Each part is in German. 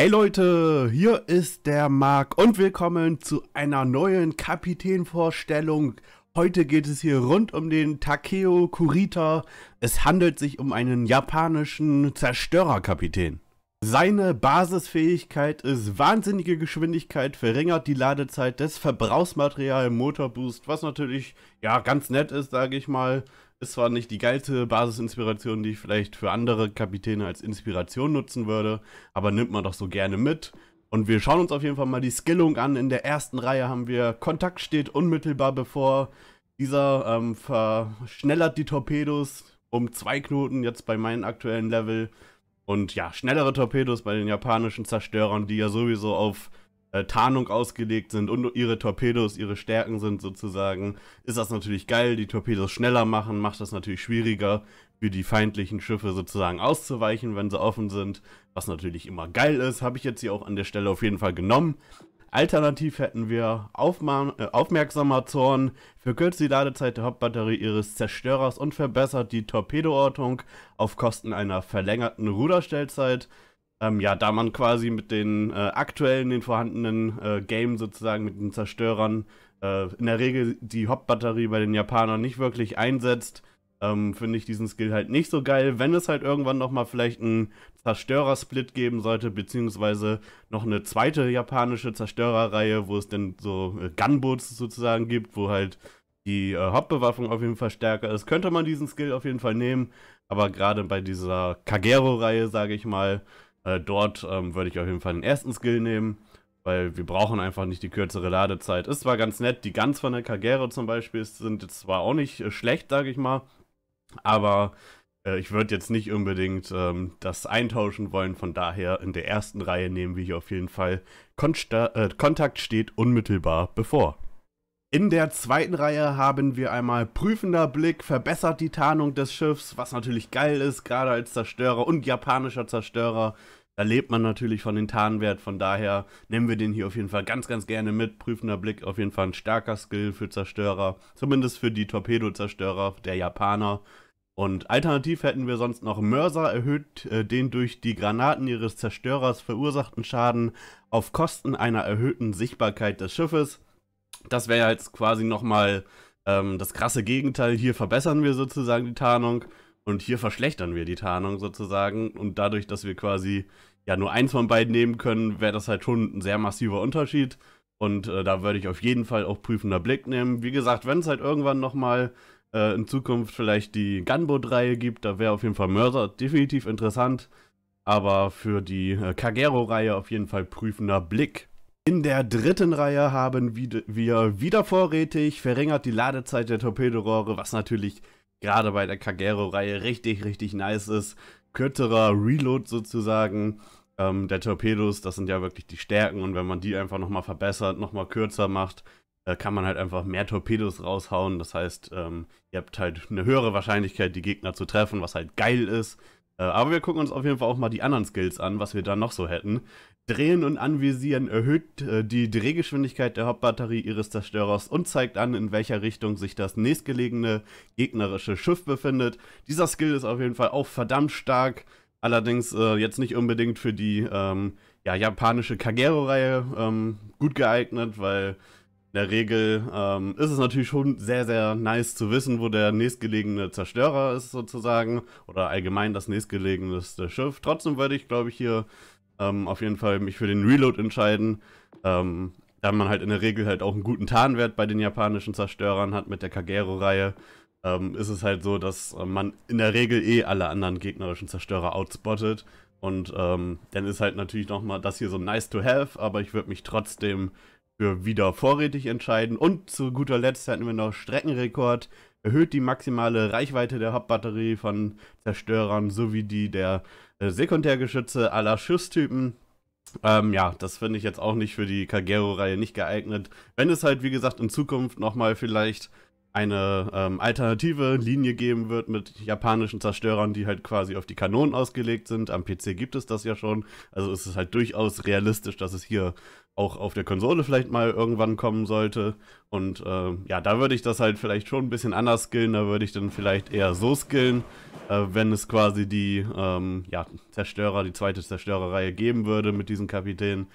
Hey Leute, hier ist der Marc und willkommen zu einer neuen Kapitänvorstellung. Heute geht es hier rund um den Takeo Kurita. Es handelt sich um einen japanischen Zerstörerkapitän. Seine Basisfähigkeit ist wahnsinnige Geschwindigkeit, verringert die Ladezeit des Verbrauchsmaterial Motorboost, was natürlich ja ganz nett ist, sage ich mal. Ist zwar nicht die geilste Basisinspiration, die ich vielleicht für andere Kapitäne als Inspiration nutzen würde, aber nimmt man doch so gerne mit. Und wir schauen uns auf jeden Fall mal die Skillung an. In der ersten Reihe haben wir Kontakt steht unmittelbar bevor. Dieser ähm, verschnellert die Torpedos um zwei Knoten jetzt bei meinem aktuellen Level. Und ja, schnellere Torpedos bei den japanischen Zerstörern, die ja sowieso auf äh, Tarnung ausgelegt sind und ihre Torpedos ihre Stärken sind sozusagen, ist das natürlich geil. Die Torpedos schneller machen, macht das natürlich schwieriger für die feindlichen Schiffe sozusagen auszuweichen, wenn sie offen sind, was natürlich immer geil ist. Habe ich jetzt hier auch an der Stelle auf jeden Fall genommen. Alternativ hätten wir Aufma äh, aufmerksamer Zorn, verkürzt die Ladezeit der Hauptbatterie ihres Zerstörers und verbessert die Torpedoortung auf Kosten einer verlängerten Ruderstellzeit. Ähm, ja, da man quasi mit den äh, aktuellen, den vorhandenen äh, Game sozusagen, mit den Zerstörern, äh, in der Regel die Hauptbatterie bei den Japanern nicht wirklich einsetzt, ähm, finde ich diesen Skill halt nicht so geil. Wenn es halt irgendwann nochmal vielleicht einen Zerstörer-Split geben sollte, beziehungsweise noch eine zweite japanische Zerstörerreihe, wo es denn so äh, Gunboots sozusagen gibt, wo halt die äh, Hauptbewaffnung auf jeden Fall stärker ist, könnte man diesen Skill auf jeden Fall nehmen. Aber gerade bei dieser Kagero-Reihe, sage ich mal, äh, dort ähm, würde ich auf jeden Fall den ersten Skill nehmen, weil wir brauchen einfach nicht die kürzere Ladezeit. Ist zwar ganz nett, die Guns von der Kagere zum Beispiel sind jetzt zwar auch nicht äh, schlecht, sage ich mal, aber äh, ich würde jetzt nicht unbedingt ähm, das eintauschen wollen. Von daher in der ersten Reihe nehmen wir hier auf jeden Fall Konsta äh, Kontakt steht unmittelbar bevor. In der zweiten Reihe haben wir einmal prüfender Blick, verbessert die Tarnung des Schiffs, was natürlich geil ist, gerade als Zerstörer und japanischer Zerstörer. Da lebt man natürlich von den Tarnwert, von daher nehmen wir den hier auf jeden Fall ganz, ganz gerne mit. Prüfender Blick auf jeden Fall ein starker Skill für Zerstörer, zumindest für die Torpedozerstörer der Japaner. Und alternativ hätten wir sonst noch Mörser, erhöht äh, den durch die Granaten ihres Zerstörers verursachten Schaden auf Kosten einer erhöhten Sichtbarkeit des Schiffes. Das wäre jetzt quasi nochmal ähm, das krasse Gegenteil. Hier verbessern wir sozusagen die Tarnung und hier verschlechtern wir die Tarnung sozusagen. Und dadurch, dass wir quasi ja nur eins von beiden nehmen können, wäre das halt schon ein sehr massiver Unterschied. Und äh, da würde ich auf jeden Fall auch prüfender Blick nehmen. Wie gesagt, wenn es halt irgendwann nochmal äh, in Zukunft vielleicht die Gunboat-Reihe gibt, da wäre auf jeden Fall Mörser definitiv interessant. Aber für die äh, Kagero-Reihe auf jeden Fall prüfender Blick. In der dritten Reihe haben wir wieder vorrätig, verringert die Ladezeit der Torpedorohre, was natürlich gerade bei der Kagero-Reihe richtig, richtig nice ist. Kürzerer Reload sozusagen ähm, der Torpedos, das sind ja wirklich die Stärken und wenn man die einfach nochmal verbessert, nochmal kürzer macht, äh, kann man halt einfach mehr Torpedos raushauen. Das heißt, ähm, ihr habt halt eine höhere Wahrscheinlichkeit, die Gegner zu treffen, was halt geil ist. Äh, aber wir gucken uns auf jeden Fall auch mal die anderen Skills an, was wir da noch so hätten. Drehen und Anvisieren erhöht äh, die Drehgeschwindigkeit der Hauptbatterie ihres Zerstörers und zeigt an, in welcher Richtung sich das nächstgelegene gegnerische Schiff befindet. Dieser Skill ist auf jeden Fall auch verdammt stark. Allerdings äh, jetzt nicht unbedingt für die ähm, ja, japanische Kagero-Reihe ähm, gut geeignet, weil der Regel ähm, ist es natürlich schon sehr, sehr nice zu wissen, wo der nächstgelegene Zerstörer ist sozusagen oder allgemein das nächstgelegeneste Schiff. Trotzdem würde ich, glaube ich, hier ähm, auf jeden Fall mich für den Reload entscheiden, ähm, da man halt in der Regel halt auch einen guten Tarnwert bei den japanischen Zerstörern hat mit der Kagero-Reihe. Ähm, ist es halt so, dass äh, man in der Regel eh alle anderen gegnerischen Zerstörer outspottet. Und ähm, dann ist halt natürlich nochmal das hier so nice to have, aber ich würde mich trotzdem für wieder vorrätig entscheiden. Und zu guter Letzt hatten wir noch Streckenrekord, erhöht die maximale Reichweite der Hauptbatterie von Zerstörern sowie die der äh, Sekundärgeschütze aller Schusstypen. Ähm, ja, das finde ich jetzt auch nicht für die Kagero-Reihe nicht geeignet. Wenn es halt, wie gesagt, in Zukunft nochmal vielleicht eine ähm, alternative Linie geben wird mit japanischen Zerstörern, die halt quasi auf die Kanonen ausgelegt sind. Am PC gibt es das ja schon. Also ist es halt durchaus realistisch, dass es hier auch auf der Konsole vielleicht mal irgendwann kommen sollte. Und äh, ja, da würde ich das halt vielleicht schon ein bisschen anders skillen. Da würde ich dann vielleicht eher so skillen, äh, wenn es quasi die ähm, ja, Zerstörer, die zweite Zerstörerreihe geben würde mit diesen Kapitänen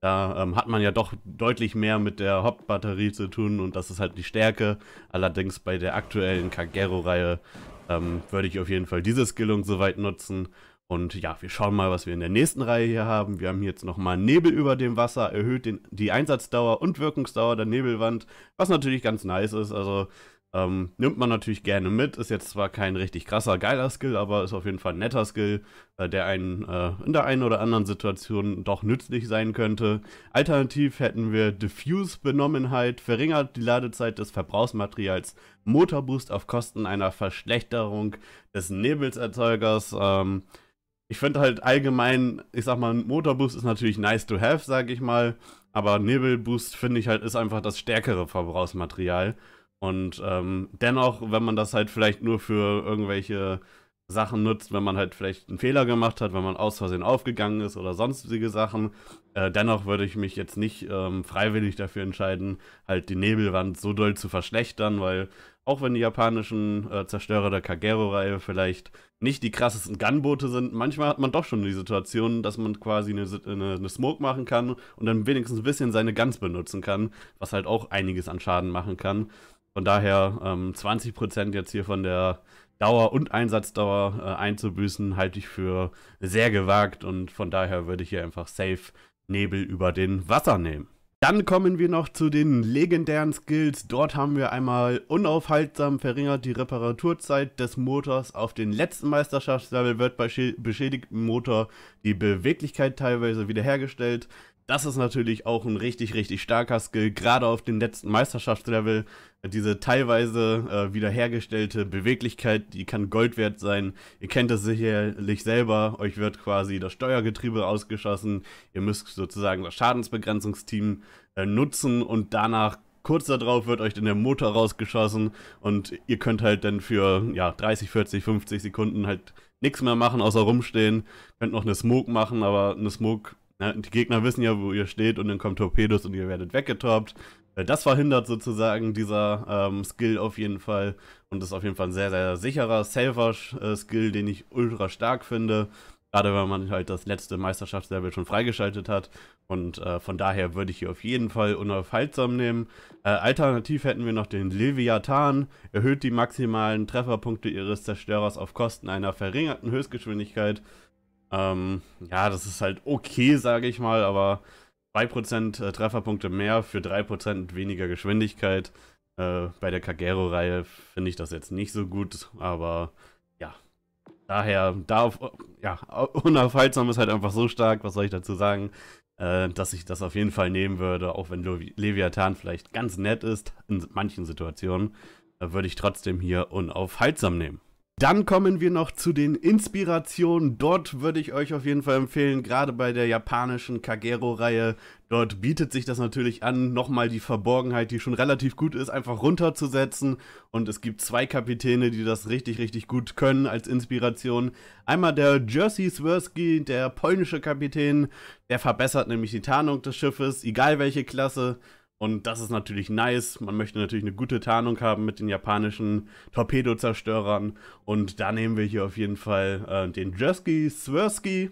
da ähm, hat man ja doch deutlich mehr mit der Hauptbatterie zu tun und das ist halt die Stärke. Allerdings bei der aktuellen Kagero-Reihe ähm, würde ich auf jeden Fall diese Skillung soweit nutzen. Und ja, wir schauen mal, was wir in der nächsten Reihe hier haben. Wir haben hier jetzt nochmal Nebel über dem Wasser, erhöht den, die Einsatzdauer und Wirkungsdauer der Nebelwand, was natürlich ganz nice ist. Also ähm, nimmt man natürlich gerne mit. Ist jetzt zwar kein richtig krasser, geiler Skill, aber ist auf jeden Fall ein netter Skill, äh, der einen äh, in der einen oder anderen Situation doch nützlich sein könnte. Alternativ hätten wir Diffuse-Benommenheit, verringert die Ladezeit des Verbrauchsmaterials, Motorboost auf Kosten einer Verschlechterung des Nebelserzeugers. Ähm, ich finde halt allgemein, ich sag mal, Motorboost ist natürlich nice to have, sag ich mal, aber Nebelboost finde ich halt ist einfach das stärkere Verbrauchsmaterial. Und ähm, dennoch, wenn man das halt vielleicht nur für irgendwelche Sachen nutzt, wenn man halt vielleicht einen Fehler gemacht hat, wenn man aus Versehen aufgegangen ist oder sonstige Sachen. Äh, dennoch würde ich mich jetzt nicht ähm, freiwillig dafür entscheiden, halt die Nebelwand so doll zu verschlechtern, weil auch wenn die japanischen äh, Zerstörer der Kagero-Reihe vielleicht nicht die krassesten Gunboote sind, manchmal hat man doch schon die Situation, dass man quasi eine, eine, eine Smoke machen kann und dann wenigstens ein bisschen seine Guns benutzen kann, was halt auch einiges an Schaden machen kann. Von daher ähm, 20% jetzt hier von der Dauer und Einsatzdauer äh, einzubüßen, halte ich für sehr gewagt und von daher würde ich hier einfach safe Nebel über den Wasser nehmen. Dann kommen wir noch zu den legendären Skills. Dort haben wir einmal unaufhaltsam verringert die Reparaturzeit des Motors. Auf den letzten Meisterschaftslevel wird bei beschädigtem Motor die Beweglichkeit teilweise wiederhergestellt. Das ist natürlich auch ein richtig, richtig starker Skill, gerade auf dem letzten Meisterschaftslevel. Diese teilweise äh, wiederhergestellte Beweglichkeit, die kann Gold wert sein. Ihr kennt es sicherlich selber. Euch wird quasi das Steuergetriebe ausgeschossen. Ihr müsst sozusagen das Schadensbegrenzungsteam äh, nutzen und danach kurz darauf wird euch dann der Motor rausgeschossen und ihr könnt halt dann für ja, 30, 40, 50 Sekunden halt nichts mehr machen, außer rumstehen. Könnt noch eine Smoke machen, aber eine Smoke ja, die Gegner wissen ja, wo ihr steht und dann kommen Torpedos und ihr werdet weggetorbt. Äh, das verhindert sozusagen dieser ähm, Skill auf jeden Fall und ist auf jeden Fall ein sehr, sehr sicherer, safer äh, Skill, den ich ultra stark finde. Gerade wenn man halt das letzte Meisterschaftslevel schon freigeschaltet hat. Und äh, von daher würde ich hier auf jeden Fall unaufhaltsam nehmen. Äh, alternativ hätten wir noch den Leviathan. Erhöht die maximalen Trefferpunkte ihres Zerstörers auf Kosten einer verringerten Höchstgeschwindigkeit. Ähm, ja, das ist halt okay, sage ich mal, aber 2% äh, Trefferpunkte mehr für 3% weniger Geschwindigkeit. Äh, bei der Kagero-Reihe finde ich das jetzt nicht so gut, aber ja. Daher, da auf, ja, unaufhaltsam ist halt einfach so stark, was soll ich dazu sagen, äh, dass ich das auf jeden Fall nehmen würde, auch wenn Levi Leviathan vielleicht ganz nett ist in manchen Situationen, äh, würde ich trotzdem hier unaufhaltsam nehmen. Dann kommen wir noch zu den Inspirationen. Dort würde ich euch auf jeden Fall empfehlen, gerade bei der japanischen Kagero-Reihe, dort bietet sich das natürlich an, nochmal die Verborgenheit, die schon relativ gut ist, einfach runterzusetzen. Und es gibt zwei Kapitäne, die das richtig, richtig gut können als Inspiration. Einmal der Jersey Swirsky, der polnische Kapitän, der verbessert nämlich die Tarnung des Schiffes, egal welche Klasse. Und das ist natürlich nice. Man möchte natürlich eine gute Tarnung haben mit den japanischen Torpedozerstörern. Und da nehmen wir hier auf jeden Fall äh, den Jersky Swirsky.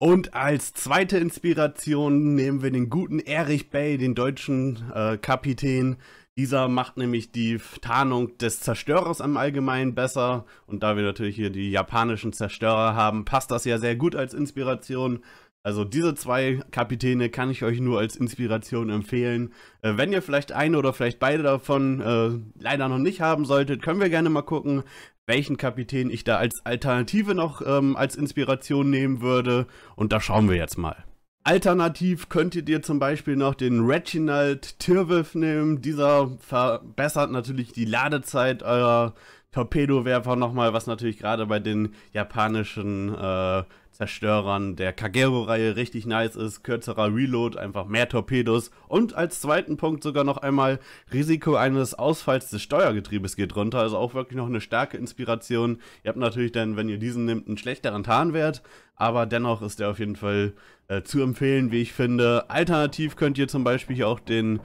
Und als zweite Inspiration nehmen wir den guten Erich Bay, den deutschen äh, Kapitän. Dieser macht nämlich die Tarnung des Zerstörers im Allgemeinen besser. Und da wir natürlich hier die japanischen Zerstörer haben, passt das ja sehr gut als Inspiration. Also diese zwei Kapitäne kann ich euch nur als Inspiration empfehlen. Äh, wenn ihr vielleicht eine oder vielleicht beide davon äh, leider noch nicht haben solltet, können wir gerne mal gucken, welchen Kapitän ich da als Alternative noch ähm, als Inspiration nehmen würde. Und da schauen wir jetzt mal. Alternativ könntet ihr zum Beispiel noch den Reginald Tirwolf nehmen. Dieser verbessert natürlich die Ladezeit eurer Torpedowerfer nochmal, was natürlich gerade bei den japanischen äh, Zerstörern der Kagero-Reihe richtig nice ist. Kürzerer Reload, einfach mehr Torpedos und als zweiten Punkt sogar noch einmal Risiko eines Ausfalls des Steuergetriebes geht runter. Also auch wirklich noch eine starke Inspiration. Ihr habt natürlich dann, wenn ihr diesen nehmt, einen schlechteren Tarnwert, aber dennoch ist der auf jeden Fall äh, zu empfehlen, wie ich finde. Alternativ könnt ihr zum Beispiel hier auch den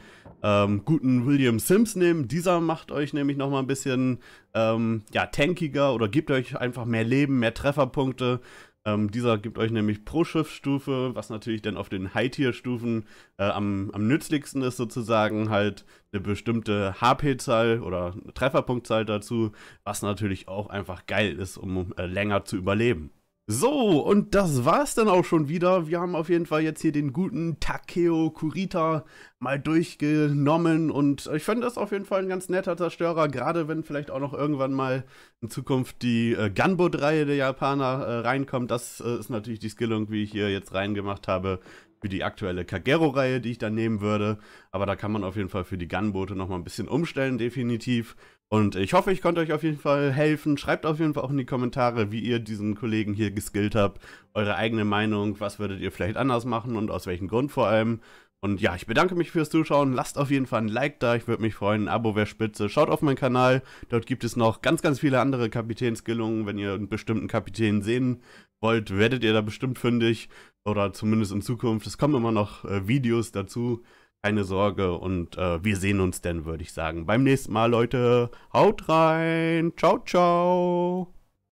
ähm, guten William Sims nehmen. Dieser macht euch nämlich noch mal ein bisschen ähm, ja, tankiger oder gibt euch einfach mehr Leben, mehr Trefferpunkte. Ähm, dieser gibt euch nämlich pro Schiffsstufe, was natürlich dann auf den High-Tier-Stufen äh, am, am nützlichsten ist, sozusagen halt eine bestimmte HP-Zahl oder Trefferpunktzahl dazu, was natürlich auch einfach geil ist, um äh, länger zu überleben. So, und das war's dann auch schon wieder. Wir haben auf jeden Fall jetzt hier den guten Takeo Kurita mal durchgenommen und ich fand das auf jeden Fall ein ganz netter Zerstörer, gerade wenn vielleicht auch noch irgendwann mal in Zukunft die äh, Gunboat-Reihe der Japaner äh, reinkommt. Das äh, ist natürlich die Skillung, wie ich hier jetzt reingemacht habe, für die aktuelle Kagero-Reihe, die ich dann nehmen würde. Aber da kann man auf jeden Fall für die Gunboote nochmal ein bisschen umstellen, definitiv. Und ich hoffe, ich konnte euch auf jeden Fall helfen. Schreibt auf jeden Fall auch in die Kommentare, wie ihr diesen Kollegen hier geskillt habt. Eure eigene Meinung, was würdet ihr vielleicht anders machen und aus welchem Grund vor allem. Und ja, ich bedanke mich fürs Zuschauen. Lasst auf jeden Fall ein Like da. Ich würde mich freuen. Ein Abo wäre spitze. Schaut auf meinen Kanal. Dort gibt es noch ganz, ganz viele andere Kapitänsgillungen. Wenn ihr einen bestimmten Kapitän sehen wollt, werdet ihr da bestimmt fündig oder zumindest in Zukunft. Es kommen immer noch äh, Videos dazu, keine Sorge und äh, wir sehen uns dann, würde ich sagen. Beim nächsten Mal, Leute, haut rein, ciao, ciao.